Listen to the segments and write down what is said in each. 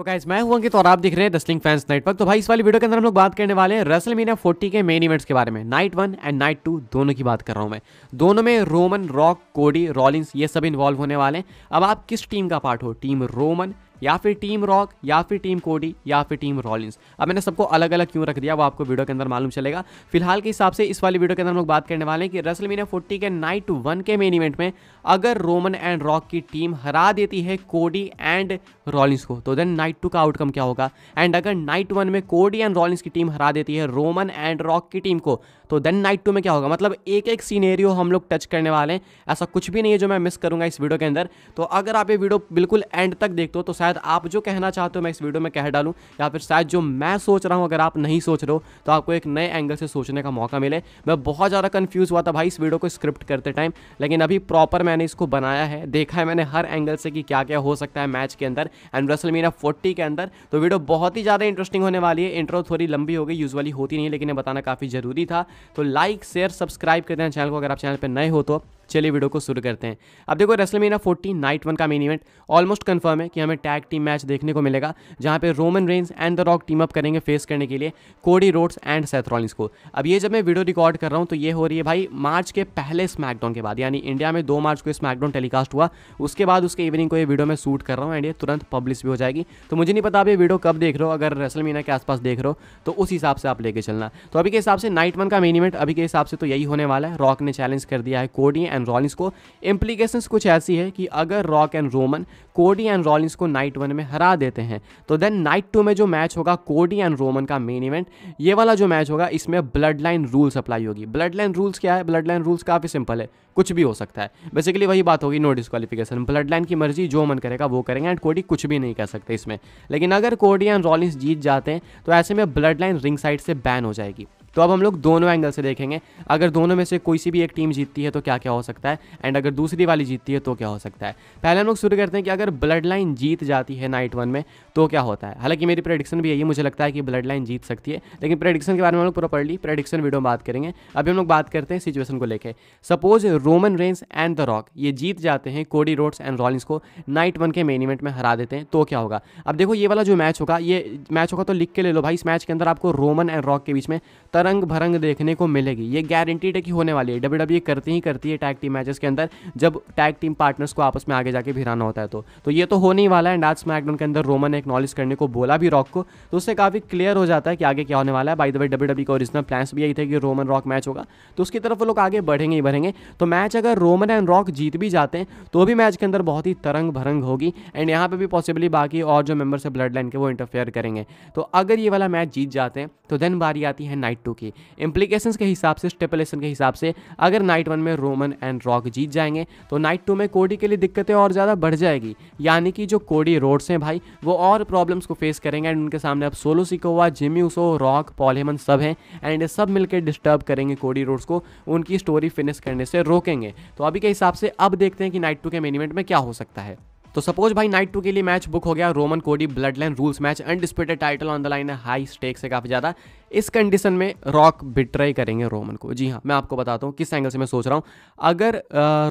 तो गाइज मैं हूं अंकित तो और आप देख रहे हैं दसलिंग फैंस नाइट पर तो भाई इस वाली वीडियो के अंदर हम लोग बात करने वाले हैं रेसल मीना फोर्टी के मेन इवेंट्स के बारे में night one and night two दोनों की बात कर रहा हूं मैं दोनों में रोमन रॉक कोडी रॉलिंस ये सब इन्वॉल्व होने वाले हैं अब आप किस टीम का पार्ट हो टीम रोमन या फिर टीम रॉक या फिर टीम कोडी या फिर टीम रॉलिंस अब मैंने सबको अलग अलग क्यों रख दिया वो आपको वीडियो के अंदर मालूम चलेगा फिलहाल के हिसाब से इस वाली वीडियो के अंदर हम लोग बात करने वाले हैं कि रसल मीना फोर्टी के नाइट वन के मेन इवेंट में अगर रोमन एंड रॉक की टीम हरा देती है कोडी एंड रॉलिंस को तो देन नाइट टू का आउटकम क्या होगा एंड अगर नाइट वन में कोडी एंड रॉलिंस की टीम हरा देती है रोमन एंड रॉक की टीम को तो देन नाइट टू में क्या होगा मतलब एक एक सीनेरियो हम लोग टच करने वाले हैं ऐसा कुछ भी नहीं है जो मैं मिस करूंगा इस वीडियो के अंदर तो अगर आप ये वीडियो बिल्कुल एंड तक देखते हो तो शायद शायद आप जो कहना चाहते हो मैं इस वीडियो में कह डालूँ या फिर शायद जो मैं सोच रहा हूँ अगर आप नहीं सोच रहे हो तो आपको एक नए एंगल से सोचने का मौका मिले मैं बहुत ज़्यादा कन्फ्यूज़ हुआ था भाई इस वीडियो को स्क्रिप्ट करते टाइम लेकिन अभी प्रॉपर मैंने इसको बनाया है देखा है मैंने हर एंगल से कि क्या क्या हो सकता है मैच के अंदर एंड रसल मीना फोर्टी के अंदर तो वीडियो बहुत ही ज़्यादा इंटरेस्टिंग होने वाली है इंट्रो थोड़ी लंबी हो गई यूजली होती नहीं लेकिन बताना काफ़ी ज़रूरी था तो लाइक शेयर सब्सक्राइब कर देना चैनल को अगर आप चैनल पर नए हो तो चलिए वीडियो को शुरू करते हैं अब देखो रेसलमीना फोर्टी नाइट वन का मेन इवेंट ऑलमोस्ट कंफर्म है कि हमें टैग टीम मैच देखने को मिलेगा जहाँ पे Roman Reigns and the Rock team up करेंगे फेस करने के लिए कोडी रोड्स एंड सेथरॉलिंस को अब ये जब मैं वीडियो रिकॉर्ड कर रहा हूँ तो ये हो रही है भाई मार्च के पहले स्मैकडाउन के बाद यानी इंडिया में दो मार्च को स्मैकडाउन टेलीकास्ट हुआ उसके बाद उसके इवनिंग को ये वीडियो में शूट कर रहा हूँ एंड ये तुरंत पब्लिश भी हो जाएगी तो मुझे नहीं पता आप ये वीडियो कब देख रहे हो अगर रेसलमीना के आसपास देख रहे हो तो उस हिसाब से आप लेके चलना तो अभी के हिसाब से नाइट वन का मेन इवेंट अभी के हिसाब से तो यही होने वाला है रॉक ने चैलेंज कर दिया है कोडी एंड एंड रॉलिंस को इम्प्लीकेशन कुछ ऐसी है कि अगर Rock and Roman Cody and Rollins को नाइट वन में हरा देते हैं तो देन नाइट टू में जो मैच होगा कोडी एंड रोमन का मेन इवेंट ये वाला जो मैच होगा इसमें ब्लड लाइन रूल्स अप्लाई होगी ब्लड लाइन रूल्स क्या है ब्लड लाइन रूल्स काफ़ी सिंपल है कुछ भी हो सकता है बेसिकली वही बात होगी नो डिस्कालिफिकेशन ब्लड लाइन की मर्जी जो मन करेगा वो करेंगे एंड कोडी कुछ भी नहीं कर सकते इसमें लेकिन अगर कोडी एंड रॉलिंस जीत जाते हैं तो ऐसे में ब्लड लाइन रिंग साइड से बैन हो जाएगी तो अब हम लोग दोनों एंगल से देखेंगे अगर दोनों में से कोई सी भी एक टीम जीतती है तो क्या क्या हो सकता है एंड अगर दूसरी वाली जीतती है तो क्या हो सकता है पहले हम लोग शुरू करते हैं कि अगर ब्लड लाइन जीत जाती है नाइट वन में तो क्या होता है हालांकि मेरी प्रडिक्शन भी यही मुझे लगता है कि ब्लड लाइन जीत सकती है लेकिन प्रडिक्शन के बारे में हम लोग प्रॉपरली प्रडिक्शन वीडियो में बात करेंगे अभी हम लोग बात करते हैं सिचुएशन को लेकर suppose Roman Reigns and the Rock ये जीत जाते हैं कोडी रोड्स एंड रॉलिंग्स को नाइट वन के मेन इवेंट में हरा देते हैं तो क्या होगा अब देखो ये वाला जो मैच होगा ये मैच होगा तो लिख के ले लो भाई इस मैच के अंदर आपको रोमन एंड रॉक के बीच में तरंग भरंग देखने को मिलेगी ये गारंटीड है कि होने वाली है डब्ल्यू डब्ल्यू e करती ही करती है टैग टीम मैचेस के अंदर जब टैग टीम पार्टनर्स को आपस में आगे जाके भिराना होता है तो तो ये तो होने ही वाला है एंड आज स्मैकडाउन के अंदर रोमन एक्नॉलेज करने को बोला भी रॉक को तो उससे काफ़ी क्लियर हो जाता है कि आगे क्या होने वाला है by the way W W का ओरिजिनल प्लान्स भी यही थे कि रोमन रॉक मैच होगा तो उसकी तरफ वो लोग आगे बढ़ेंगे ही बढ़ेंगे तो मैच अगर रोमन एंड रॉक जीत भी जाते हैं तो भी मैच के अंदर बहुत ही तरंग भरंग होगी एंड यहाँ पर भी पॉसिबली बाकी और जो मेम्बर्स है ब्लड लाइन के वो इंटरफेयर करेंगे तो अगर ये वाला मैच जीत जाते हैं तो देन बारी आती है नाइट टू टू की इम्प्लीकेशंस के हिसाब से स्टेपलेशन के हिसाब से अगर नाइट वन में रोमन एंड रॉक जीत जाएंगे तो नाइट टू में कोडी के लिए दिक्कतें और ज़्यादा बढ़ जाएगी यानी कि जो कोडी रोड्स हैं भाई वो और प्रॉब्लम्स को फेस करेंगे एंड उनके सामने अब Solo Sikoa Jimmy Uso Rock Paul Heyman सब हैं एंड सब मिलकर डिस्टर्ब करेंगे कोडी रोड्स को उनकी स्टोरी फिनिश करने से रोकेंगे तो अभी के हिसाब से अब देखते हैं कि नाइट टू के मेन इवेंट में क्या हो सकता है तो सपोज भाई नाइट टू के लिए मैच बुक हो गया Roman Cody blood line rules match undisputed title on the line है हाई स्टेक से काफ़ी ज़्यादा इस कंडीशन में रॉक बिट्राई करेंगे रोमन को जी हाँ मैं आपको बताता हूँ किस एंगल से मैं सोच रहा हूँ अगर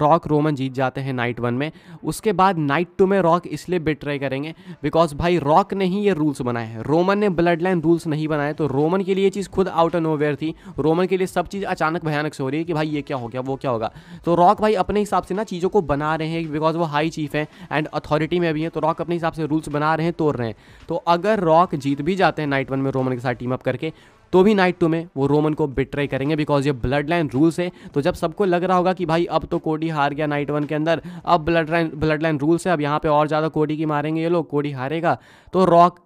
रॉक रोमन जीत जाते हैं नाइट वन में उसके बाद नाइट टू में रॉक इसलिए बिट्राई करेंगे बिकॉज भाई रॉक ने ही ये रूल्स बनाए हैं रोमन ने ब्लड लाइन रूल्स नहीं बनाए तो रोमन के लिए ये चीज़ खुद आउट एंड ओवेयर थी रोमन के लिए सब चीज़ अचानक भयानक से हो रही है कि भाई ये क्या हो गया वो क्या होगा तो रॉक भाई अपने हिसाब से ना चीज़ों को बना रहे हैं बिकॉज वो हाई चीफ हैं एंड अथॉरिटी में भी हैं तो रॉक अपने हिसाब से रूल्स बना रहे हैं तोड़ रहे हैं तो अगर रॉक जीत भी जाते हैं नाइट वन में रोमन के साथ टीम अप करके तो भी नाइट टू में वो रोमन को बिट्रे करेंगे बिकॉज ये ब्लड लाइन रूल्स है तो जब सबको लग रहा होगा कि भाई अब तो कोडी हार गया नाइट वन के अंदर अब blood line blood line rules है अब यहाँ पे और ज़्यादा कोडी की मारेंगे ये लोग कोडी हारेगा तो रॉक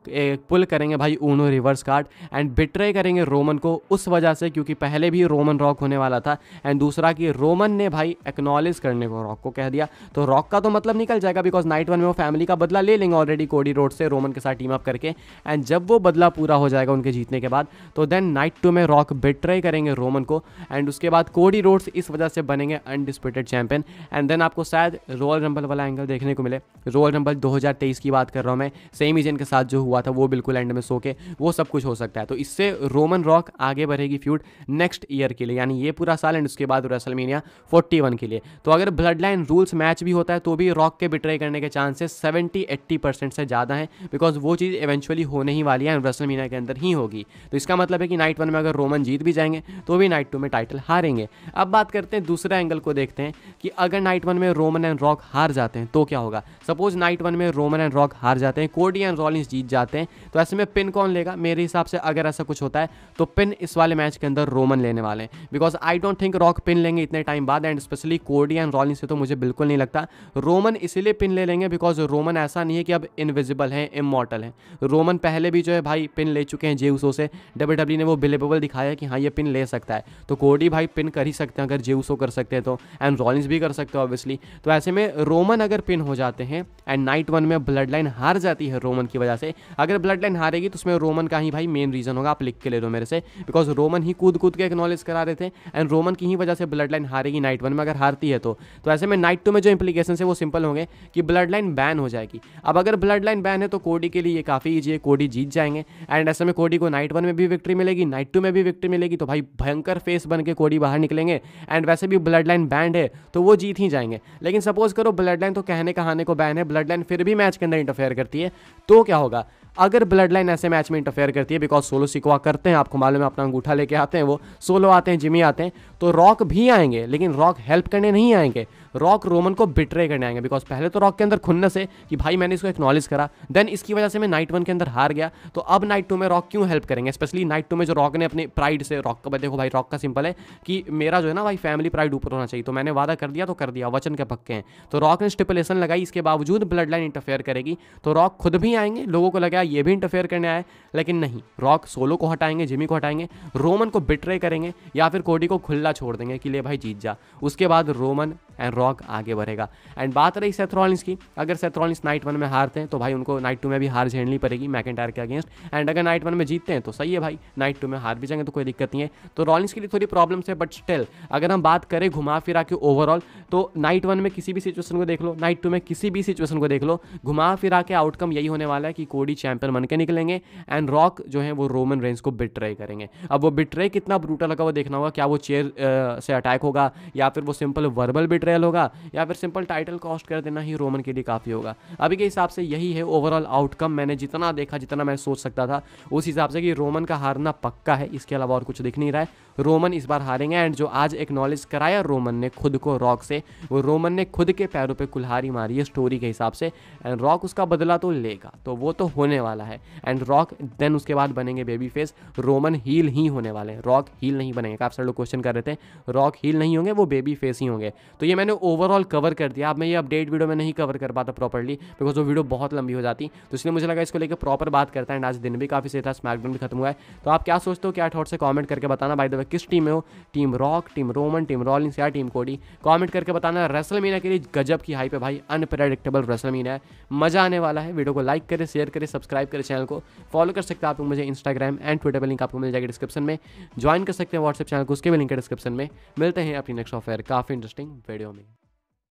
पुल करेंगे भाई Uno reverse card and betray करेंगे रोमन को उस वजह से क्योंकि पहले भी रोमन रॉक होने वाला था एंड दूसरा कि रोमन ने भाई एक्नॉलेज करने को रॉक को कह दिया तो रॉक का तो मतलब निकल जाएगा बिकॉज नाइट वन में वो फैमिली का बदला ले लेंगे ऑलरेडी कोडी रोड से रोमन के साथ टीम अप करके एंड जब वो बदला पूरा हो जाएगा उनके जीतने के बाद तो देन नाइट टू में रॉक बेट्रे करेंगे रोमन को एंड उसके बाद कोडी रोड्स इस वजह से बनेंगे अनडिस्प्यूटेड चैंपियन एंड देन आपको शायद रॉयल रंबल वाला एंगल देखने को मिले रॉयल रंबल 2023 की बात कर रहा हूँ मैं सेम इजन के साथ जो हुआ था वो बिल्कुल एंड में सो के वो सब कुछ हो सकता है तो इससे रोमन रॉक आगे बढ़ेगी फ्यूड नेक्स्ट ईयर के लिए यानी ये पूरा साल एंड उसके बाद रेसलमीनिया फोर्टी के लिए तो अगर ब्लड लाइन रूल्स मैच भी होता है तो भी रॉक के बिट्रे करने के चांसेस सेवेंटी एट्टी परसेंट से ज़्यादा हैं बिकॉज वो चीज़ इवेंचुअली होने ही वाली है रेसलमीनिया के अंदर ही होगी तो इसका मतलब है कि नाइट वन में अगर रोमन जीत भी जाएंगे तो भी नाइट टू में टाइटल हारेंगे अब बात करते हैं दूसरे एंगल को देखते हैं कि अगर नाइट वन में रोमन एंड रॉक हार जाते हैं तो क्या होगा सपोज नाइट वन में रोमन एंड रॉक हार जाते हैं कोडी एंड रॉलिंस जीत जाते हैं तो ऐसे में पिन कौन लेगा मेरे हिसाब से अगर ऐसा कुछ होता है तो पिन इस वाले मैच के अंदर रोमन लेने वाले हैं because I don't think Rock pin लेंगे इतने टाइम बाद and specially Cody and Rollins से तो मुझे बिल्कुल नहीं लगता रोमन इसीलिए पिन ले लेंगे बिकॉज रोमन ऐसा नहीं है कि अब इनविजिबल है इमोटल है रोमन पहले भी जो है भाई पिन ले चुके हैं जेउसो से डब्ल्यू कोडी ने वो बिलेबल दिखाया कि हाँ ये पिन ले सकता है तो कोडी भाई पिन कर ही सकते हैं अगर जेउसो कर सकते हैं तो एंड रॉलिंस भी कर सकते हैं ऑब्वियसली तो ऐसे में रोमन अगर पिन हो जाते हैं एंड नाइट वन में ब्लड लाइन हार जाती है रोमन की वजह से अगर ब्लड लाइन हारेगी तो उसमें रोमन का ही भाई मेन रीज़न होगा आप लिख के ले दो मेरे से बिकॉज रोमन ही कूद कूद के एक्नॉलेज करा रहे थे एंड रोमन की ही वजह से ब्लड लाइन हारेगी नाइट वन में अगर हारती है तो तो ऐसे में नाइट टू में जो इंप्लीकेशन है वो सिंपल होंगे कि ब्लड लाइन बैन हो जाएगी अब अगर ब्लड लाइन बैन है तो कोडी के लिए काफ़ी ईजी है कोडी जीत जाएंगे एंड ऐसे में कोडी को नाइट वन में भी विक्ट्री मिलेगी नाइट टू में भी विक्ट्री मिलेगी तो भाई भयंकर फेस बन के कोडी बाहर निकलेंगे एंड वैसे भी ब्लड लाइन बैंड है तो वो जीत ही जाएंगे लेकिन सपोज करो ब्लड लाइन तो कहने कहाने को बैन है ब्लड लाइन फिर भी मैच के अंदर इंटरफेयर करती है तो क्या होगा अगर ब्लड लाइन ऐसे मैच में इंटरफेयर करती है बिकॉज सोलो सिकवा करते हैं आपको मालूम है अपना अंगूठा लेके आते हैं वो सोलो आते हैं जिमी आते हैं तो रॉक भी आएंगे लेकिन रॉक हेल्प करने नहीं आएंगे रॉक रोमन को बिट्रे करने आएंगे बिकॉज पहले तो रॉक के अंदर खुन्नस से कि भाई मैंने इसको एक्नॉलेज करा देन इसकी वजह से मैं नाइट वन के अंदर हार गया तो अब नाइट टू में रॉक क्यों हेल्प करेंगे स्पेशली नाइट टू में जो रॉक ने अपने प्राइड से रॉक का देखो भाई रॉक का सिंपल है कि मेरा जो है ना भाई फैमिली प्राइड ऊपर होना चाहिए तो मैंने वादा कर दिया तो कर दिया वचन के पक्के हैं तो रॉक ने स्टिपुलेशन लगाई इसके बावजूद ब्लड लाइन इंटरफेयर करेगी तो रॉक खुद भी आएंगे लोगों को लगा ये भी इंटरफेयर करने आए लेकिन नहीं रॉक सोलो को हटाएंगे जिमी को हटाएंगे रोमन को बिट्रे करेंगे या फिर कोडी को खुला छोड़ देंगे कि ले भाई जीत जा उसके बाद रोमन एंड रॉक आगे बढ़ेगा एंड बात रही सेथ्रॉलिस की अगर सेथ्रॉलिस नाइट वन में हारते हैं तो भाई उनको नाइट टू में भी हार झेलनी पड़ेगी मैकेंटायर के अगेंस्ट एंड अगर नाइट वन में जीतते हैं तो सही है भाई नाइट टू में हार भी जाएंगे तो कोई दिक्कत नहीं है तो रॉलिस के लिए थोड़ी प्रॉब्लम्स है बट स्टिल अगर हम बात करें घुमा फिरा के ओवरऑल तो नाइट वन में किसी भी सिचुएशन को देख लो नाइट टू में किसी भी सिचुएशन को देख लो घुमा फिरा के आउटकम यही होने वाला है कि कोडी चैंपियन बन के निकलेंगे एंड रॉक जो है वो रोमन रेंज को बिट्रे करेंगे अब वो बिट्रे कितना ब्रूटल होगा वो देखना होगा क्या वो चेयर से अटैक होगा या फिर वो सिंपल वर्बल बिट्रेल होगा होगा या फिर सिंपल टाइटल कॉस्ट कर देना ही रोमन के लिए काफ़ी होगा अभी के हिसाब से यही है ओवरऑल आउटकम मैंने जितना देखा जितना मैं सोच सकता था उस हिसाब से कि रोमन का हारना पक्का है इसके अलावा और कुछ दिख नहीं रहा है रोमन इस बार हारेंगे एंड जो आज एक्नॉलेज कराया रोमन ने खुद को रॉक से वो रोमन ने खुद के पैरों पे कुल्हारी मारी है स्टोरी के हिसाब से एंड रॉक उसका बदला तो लेगा तो वो तो होने वाला है एंड रॉक देन उसके बाद बनेंगे बेबी फेस रोमन हील ही होने वाले हैं रॉक हील नहीं बनेंगे काफ़ी सारे लोग क्वेश्चन कर रहे थे रॉक हील नहीं होंगे वो बेबी फेस ही होंगे तो ये मैंने ओवरऑल कवर कर दिया अब मैं ये अपडेट वीडियो में नहीं कवर कर पाता प्रॉपरली बिकॉज वो वीडियो बहुत लंबी हो जाती तो इसलिए मुझे लगा इसको लेकर प्रॉपर बात करता है एंड आज दिन भी काफ़ी सही था स्मैकडाउन भी खत्म हुआ है तो आप क्या सोचते हो क्या थॉट से कॉमेंट करके बताना बाई द किस टीम में हो team Rock team Roman team Rollins या टीम कोडी कॉमेंट करके बताना रेसल मीना के लिए गजब की हाई पे भाई अनप्रडिक्टेबल रेसल मीना है मज़ा आने वाला है वीडियो को लाइक करें शेयर करें सब्सक्राइब करें चैनल को फॉलो कर सकते हैं आप मुझे इंस्टाग्राम एंड ट्विटर पर लिंक आपको मिल जाएगी डिस्क्रिप्शन में ज्वाइन कर सकते हैं व्हाट्सएप चैनल को उसके भी लिंक है डिस्क्रिप्शन में मिलते हैं अपनी नेक्स्ट ऑफेयर काफ़ी इंटरेस्टिंग वीडियो में